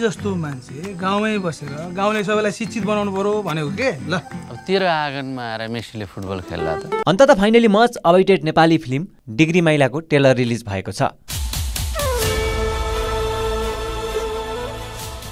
जस्तो मान्छे गाउँमै बसेर गाउँले सबैलाई शिक्षित बनाउनु पर्यो भनेको के ल तेरो आँगनमा आएर मेसीले फुटबल खेल्ला त अन्त त finally much awaited Nepali film Degree माइलाको ट्रेलर रिलिज भएको छ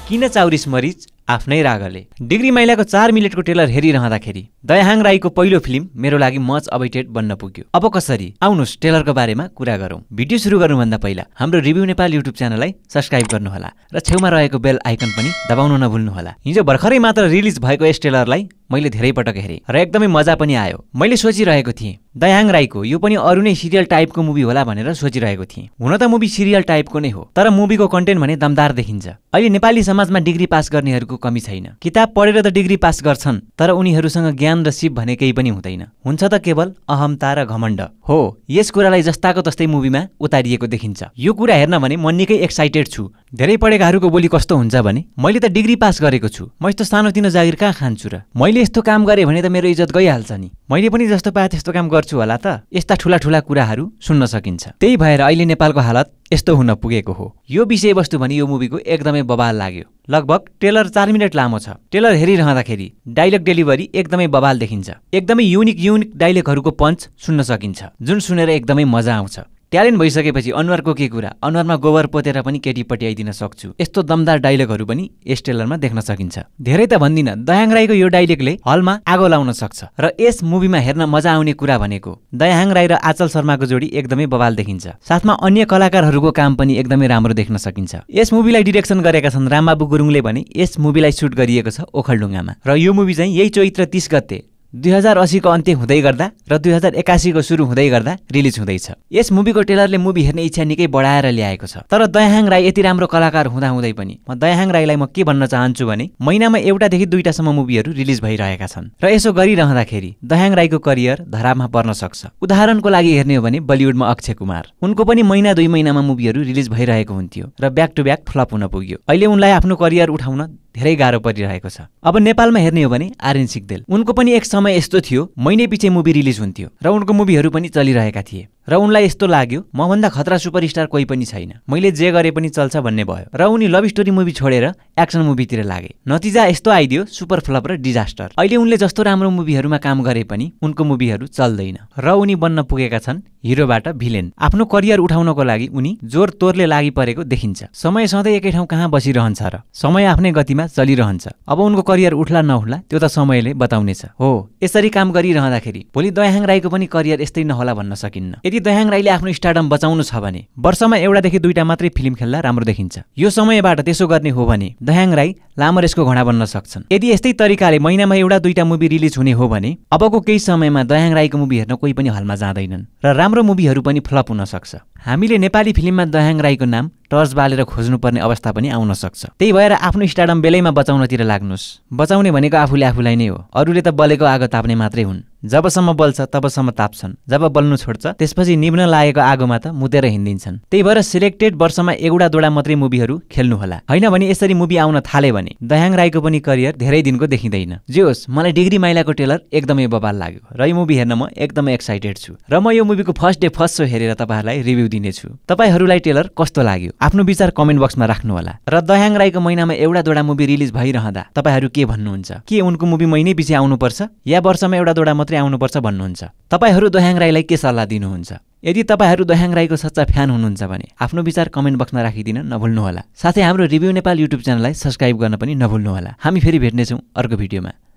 किन चाउरिस मरिच आफ्नै रागले डिग्री माइलाको चार मिनटको टेलर हेरिरहँदाखेरि दयाहाङ राईको पहिलो फिल्म मेरो लागि मच अबेटेड बन्न पुग्यो अब कसरी आउनुहोस् ट्रेलरको बारेमा कुरा गरौँ भिडियो सुरु गर्नुभन्दा पहिला हाम्रो रिभ्यू नेपाल युट्युब च्यानललाई सब्सक्राइब गर्नुहोला र छेउमा रहेको बेल आइकन पनि दबाउन नभुल्नुहोला हिजो भर्खरै मात्र रिलिज भएको यस ट्रेलरलाई मैले धेरै पटक हेरेँ र एकदमै मजा पनि आयो मैले सोचिरहेको थिएँ दयाङ राईको यो पनि अरू नै सिरियल टाइपको मुभी होला भनेर सोचिरहेको थिएँ हुन त मुभी सिरियल टाइपको नै हो तर मुभीको कन्टेन्ट भने दमदार देखिन्छ अहिले नेपाली समाजमा डिग्री पास गर्नेहरूको कमी छैन किताब पढेर त डिग्री पास गर्छन् तर उनीहरूसँग ज्ञान र सिप भने केही पनि हुँदैन हुन्छ त केवल अहमता र घमण्ड हो यस कुरालाई जस्ताको तस्तै मुभीमा उतारिएको देखिन्छ यो कुरा हेर्न भने म निकै एक्साइटेड छु धेरै पढेकाहरूको बोली कस्तो हुन्छ भने मैले त डिग्री पास गरेको छु म यस्तो सानोतिनो जागिर कहाँ खान्छु र मैले मैले यस्तो काम गरेँ भने त मेरो इज्जत गइहाल्छ नि मैले पनि जस्तो पाएँ त्यस्तो काम गर्छु होला त यस्ता ठुला ठुला कुराहरू सुन्न सकिन्छ त्यही भएर अहिले नेपालको हालत यस्तो हुन पुगेको हो यो विषयवस्तु भने यो मुभीको एकदमै बबाल लाग्यो लगभग ट्रेलर चार मिनट लामो छ ट्रेलर हेरिरहँदाखेरि डाइलग डेलिभरी एकदमै बबाल देखिन्छ एकदमै युनिक युनिक डाइलगहरूको पञ्च सुन्न सकिन्छ जुन सुनेर एकदमै मजा आउँछ ट्यालेन्ट भइसकेपछि अनुहारको के कुरा अनुहारमा गोबर पोतेर पनि केटी पट्याइदिन सक्छु यस्तो दमदार डाइलगहरू पनि यस ट्रेलरमा देख्न सकिन्छ धेरै त भन्दिनँ दयाङ राईको यो डाइलगले हलमा आगो लाउन सक्छ र यस मुभीमा हेर्न मजा आउने कुरा भनेको दयाङ राई र आचल शर्माको जोडी एकदमै बवाल देखिन्छ साथमा अन्य कलाकारहरूको काम पनि एकदमै राम्रो देख्न सकिन्छ यस मुभीलाई डिरेक्सन गरेका छन् रामबाबु गुरुङले भने यस मुभीलाई सुट गरिएको छ ओखलढुङ्गामा र यो मुभी चाहिँ यही चैत्र तिस गते दुई हजार असीको अन्त्य हुँदै गर्दा र दुई हजार एकासीको सुरु हुँदै गर्दा रिलिज हुँदैछ यस मुभीको ट्रेलरले मुभी हेर्ने इच्छा निकै बढाएर ल्याएको छ तर दयाहाङ राई यति राम्रो कलाकार हुँदाहुँदै पनि म दयाहाङ राईलाई म के भन्न चाहन्छु भने महिनामा एउटादेखि दुईटासम्म मुभीहरू रिलिज भइरहेका छन् र यसो गरिरहँदाखेरि दयाहाङ राईको करियर धरामा पर्न सक्छ उदाहरणको लागि हेर्ने हो भने बलिउडमा अक्षय कुमार उनको पनि महिना दुई महिनामा मुभीहरू रिलिज भइरहेको हुन्थ्यो र ब्याक टु ब्याक फ्लप हुन पुग्यो अहिले उनलाई आफ्नो करियर उठाउन धेरै गाह्रो परिरहेको छ अब नेपालमा हेर्ने हो भने आर्यन सिक्देल उनको पनि एक समय यस्तो थियो महिने पछि मुभी रिलिज हुन्थ्यो र उनको मुभीहरू पनि चलिरहेका थिए र उनलाई यस्तो लाग्यो मभन्दा खतरा सुपरस्टार कोही पनि छैन मैले जे गरे पनि चल्छ भन्ने भयो र उनी लभ स्टोरी मुभी छोडेर एक्सन मुभीतिर लागे नतिजा यस्तो आइदियो सुपर फ्लप र डिजास्टर अहिले उनले जस्तो राम्रो मुभीहरूमा काम गरे पनि उनको मुभीहरू चल्दैन र उनी बन्न पुगेका छन् हिरोबाट भिलेन आफ्नो करियर उठाउनको लागि उनी जोर तोरले लागि परेको देखिन्छ समय सधैँ एकै ठाउँ कहाँ बसिरहन्छ र समय आफ्नै गतिमा चलिरहन्छ अब उनको करियर उठला नउठ्ला त्यो त समयले बताउनेछ हो यसरी काम गरिरहँदाखेरि भोलि दयाङ राईको पनि करियर यस्तै नहोला भन्न सकिन्न यदि दयाङ राईले आफ्नो स्टार्डम बचाउनु छ भने वर्षमा एउटादेखि दुईटा मात्रै फिल्म खेल्दा राम्रो देखिन्छ यो समयबाट त्यसो गर्ने हो भने दयाङ राई लामो रेसको घोडा बन्न सक्छन् यदि यस्तै तरिकाले महिनामा एउटा दुईटा मुभी रिलिज हुने हो भने अबको केही समयमा दयाङ राईको मुभी हेर्न कोही पनि हलमा जाँदैनन् र राम्रो मुभीहरू पनि फ्लप सक्छ हामीले नेपाली फिल्ममा दयाङ राईको नाम टर्च बालेर खोज्नुपर्ने अवस्था पनि आउन सक्छ त्यही भएर आफ्नो स्टाडम बेलैमा बचाउनतिर लाग्नुहोस् बचाउने भनेको आफूले आफूलाई नै हो अरूले त बलेको आगो ताप्ने मात्रै हुन् जबसम्म बल्छ तबसम्म ताप्छन् जब बल्नु छोड्छ त्यसपछि निम्न लागेको आगोमा त मुतेर हिँडिदिन्छन् त्यही भएर सिलेक्टेड वर्षमा एउटा दुवटा मात्रै मुभीहरू खेल्नुहोला होइन भने यसरी मुभी आउन थाले भने दयाङ राईको पनि करियर धेरै दिनको देखिँदैन जे होस् मलाई डिग्री माइलाको टेलर एकदमै बबाल लाग्यो र यो मुभी हेर्न म एकदमै एक्साइटेड छु र म यो मुभीको फर्स्ट डे फर्स्ट सो हेरेर तपाईँहरूलाई रिभ्यू दिनेछु तपाईँहरूलाई टेलर कस्तो लाग्यो आफ्नो विचार कमेन्ट बक्समा राख्नुहोला र दयाङ राईको महिनामा एउटा दुवटा मुभी रिलिज भइरहँदा तपाईँहरू के भन्नुहुन्छ के उनको मुभी महिनै पछि आउनुपर्छ या वर्षमा एउटा दुवटा मात्रै आउनुपर्छ भन्नुहुन्छ तपाईँहरू दोह्याङ राईलाई के सल्लाह दिनुहुन्छ यदि तपाईँहरू दोह्याङ राईको सच्चा फ्यान हुनुहुन्छ भने आफ्नो विचार कमेन्ट बक्समा राखिदिन नभुल्नुहोला साथै हाम्रो रिभ्यू नेपाल युट्युब च्यानललाई सब्सक्राइब गर्न पनि नभुल्नुहोला हामी फेरि भेट्नेछौँ अर्को भिडियोमा